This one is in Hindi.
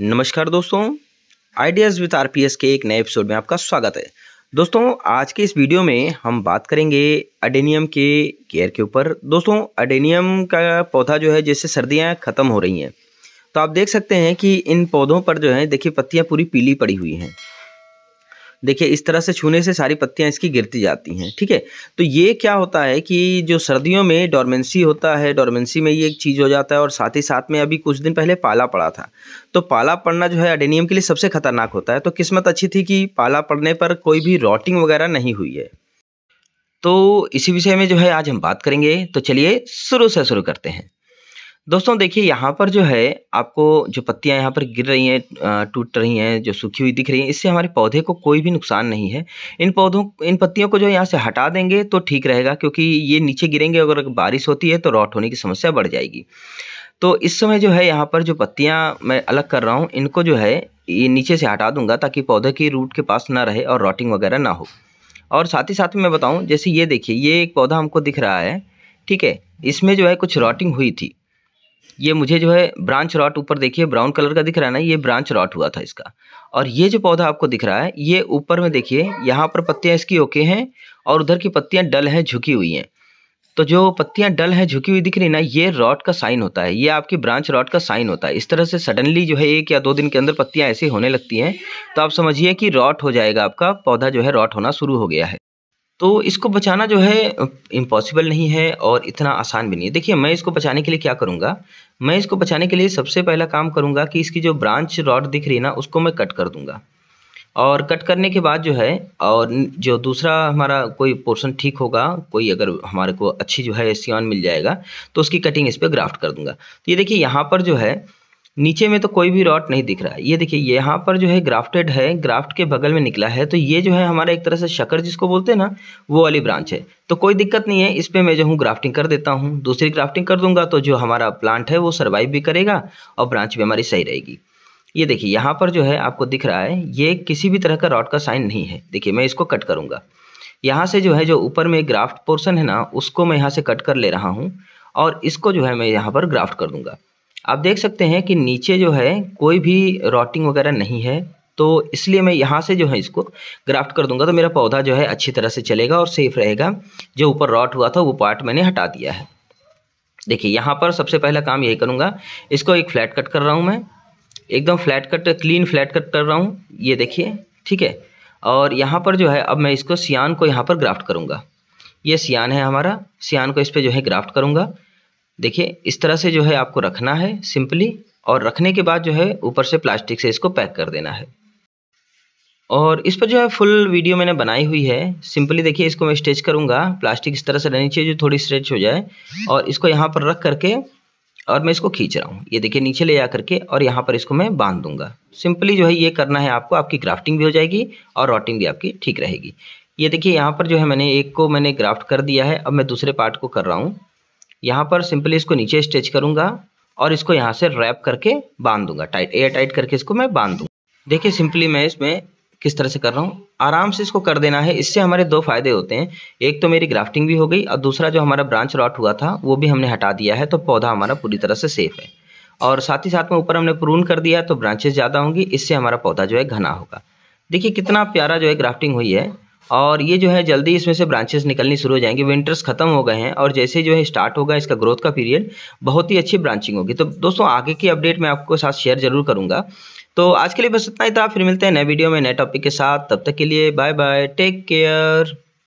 नमस्कार दोस्तों आइडियाज़ विथ आरपीएस के एक नए एपिसोड में आपका स्वागत है दोस्तों आज के इस वीडियो में हम बात करेंगे अडेनियम के केयर के ऊपर दोस्तों अडेनियम का पौधा जो है जैसे सर्दियां ख़त्म हो रही हैं तो आप देख सकते हैं कि इन पौधों पर जो है देखिए पत्तियां पूरी पीली पड़ी हुई हैं देखिए इस तरह से छूने से सारी पत्तियाँ इसकी गिरती जाती हैं ठीक है तो ये क्या होता है कि जो सर्दियों में डॉर्मेंसी होता है डॉर्मेंसी में ये एक चीज़ हो जाता है और साथ ही साथ में अभी कुछ दिन पहले पाला पड़ा था तो पाला पड़ना जो है अडेनियम के लिए सबसे खतरनाक होता है तो किस्मत अच्छी थी कि पाला पड़ने पर कोई भी रॉटिंग वगैरह नहीं हुई है तो इसी विषय में जो है आज हम बात करेंगे तो चलिए शुरू से शुरू करते हैं दोस्तों देखिए यहाँ पर जो है आपको जो पत्तियाँ यहाँ पर गिर रही हैं टूट रही हैं जो सूखी हुई दिख रही हैं इससे हमारे पौधे को कोई भी नुकसान नहीं है इन पौधों इन पत्तियों को जो यहाँ से हटा देंगे तो ठीक रहेगा क्योंकि ये नीचे गिरेंगे अगर बारिश होती है तो रॉट होने की समस्या बढ़ जाएगी तो इस समय जो है यहाँ पर जो पत्तियाँ मैं अलग कर रहा हूँ इनको जो है ये नीचे से हटा दूंगा ताकि पौधे की रूट के पास ना रहे और रॉटिंग वगैरह ना हो और साथ ही साथ में बताऊँ जैसे ये देखिए ये एक पौधा हमको दिख रहा है ठीक है इसमें जो है कुछ रॉटिंग हुई थी ये मुझे जो है ब्रांच रॉट ऊपर देखिए ब्राउन कलर का दिख रहा है ना ये ब्रांच रॉट हुआ था इसका और ये जो पौधा आपको दिख रहा है ये ऊपर में देखिए यहाँ पर पत्तियाँ इसकी ओके हैं और उधर की पत्तियाँ डल हैं झुकी हुई हैं तो जो पत्तियाँ डल हैं झुकी हुई दिख रही ना ये रॉट का साइन होता है ये आपकी ब्रांच रॉट का साइन होता है इस तरह से सडनली जो है एक या दो दिन के अंदर पत्तियाँ ऐसी होने लगती हैं तो आप समझिए कि रॉट हो जाएगा आपका पौधा जो है रॉट होना शुरू हो गया है तो इसको बचाना जो है इम्पॉसिबल नहीं है और इतना आसान भी नहीं है देखिए मैं इसको बचाने के लिए क्या करूँगा मैं इसको बचाने के लिए सबसे पहला काम करूँगा कि इसकी जो ब्रांच रॉड दिख रही है ना उसको मैं कट कर दूँगा और कट करने के बाद जो है और जो दूसरा हमारा कोई पोर्शन ठीक होगा कोई अगर हमारे को अच्छी जो है सियान मिल जाएगा तो उसकी कटिंग इस पर ग्राफ्ट कर दूंगा तो ये देखिए यहाँ पर जो है नीचे में तो कोई भी रॉट नहीं दिख रहा है ये देखिए यहाँ पर जो है ग्राफ्टेड है ग्राफ्ट के बगल में निकला है तो ये जो है हमारा एक तरह से शकर जिसको बोलते हैं ना वो वाली ब्रांच है तो कोई दिक्कत नहीं है इस पर मैं जो हूँ ग्राफ्टिंग कर देता हूँ दूसरी ग्राफ्टिंग कर दूंगा तो जो हमारा प्लांट है वो सर्वाइव भी करेगा और ब्रांच भी हमारी सही रहेगी ये देखिए यहाँ पर जो है आपको दिख रहा है ये किसी भी तरह का रॉड का साइन नहीं है देखिए मैं इसको कट करूँगा यहाँ से जो है जो ऊपर में ग्राफ्ट पोर्सन है ना उसको मैं यहाँ से कट कर ले रहा हूँ और इसको जो है मैं यहाँ पर ग्राफ्ट कर दूँगा आप देख सकते हैं कि नीचे जो है कोई भी रॉटिंग वगैरह नहीं है तो इसलिए मैं यहाँ से जो है इसको ग्राफ्ट कर दूंगा तो मेरा पौधा जो है अच्छी तरह से चलेगा और सेफ रहेगा जो ऊपर रॉट हुआ था वो पार्ट मैंने हटा दिया है देखिए यहाँ पर सबसे पहला काम यही करूँगा इसको एक फ्लैट कट कर रहा हूँ मैं एकदम flat cut clean flat cut कर रहा हूँ ये देखिए ठीक है और यहाँ पर जो है अब मैं इसको सियान को यहाँ पर ग्राफ्ट करूँगा ये सियान है हमारा सियान को इस पर जो है ग्राफ्ट करूँगा देखिए इस तरह से जो है आपको रखना है सिंपली और रखने के बाद जो है ऊपर से प्लास्टिक से इसको पैक कर देना है और इस पर जो है फुल वीडियो मैंने बनाई हुई है सिंपली देखिए इसको मैं स्ट्रेच करूँगा प्लास्टिक इस तरह से रहनी चाहिए जो थोड़ी स्ट्रेच हो जाए और इसको यहाँ पर रख करके और मैं इसको खींच रहा हूँ ये देखिए नीचे ले जा करके और यहाँ पर इसको मैं बांध दूंगा सिंपली जो है ये करना है आपको आपकी ग्राफ्टिंग भी हो जाएगी और रॉटिंग भी आपकी ठीक रहेगी ये देखिए यहाँ पर जो है मैंने एक को मैंने ग्राफ्ट कर दिया है अब मैं दूसरे पार्ट को कर रहा हूँ यहाँ पर सिंपली इसको नीचे स्टिच करूँगा और इसको यहाँ से रैप करके बांध दूंगा टाइट एयर टाइट करके इसको मैं बांध दूँगा देखिए सिंपली मैं इसमें किस तरह से कर रहा हूँ आराम से इसको कर देना है इससे हमारे दो फायदे होते हैं एक तो मेरी ग्राफ्टिंग भी हो गई और दूसरा जो हमारा ब्रांच रॉट हुआ था वो भी हमने हटा दिया है तो पौधा हमारा पूरी तरह से सेफ है और साथ ही साथ में ऊपर हमने प्रून कर दिया तो ब्रांचेज ज़्यादा होंगी इससे हमारा पौधा जो है घना होगा देखिए कितना प्यारा जो है ग्राफ्टिंग हुई है और ये जो है जल्दी इसमें से ब्रांचेस निकलनी शुरू हो जाएंगे विंटर्स खत्म हो गए हैं और जैसे जो है स्टार्ट होगा इसका ग्रोथ का पीरियड बहुत ही अच्छी ब्रांचिंग होगी तो दोस्तों आगे की अपडेट मैं आपको साथ शेयर जरूर करूँगा तो आज के लिए बस इतना ही था फिर मिलते हैं नए वीडियो में नए टॉपिक के साथ तब तक के लिए बाय बाय टेक केयर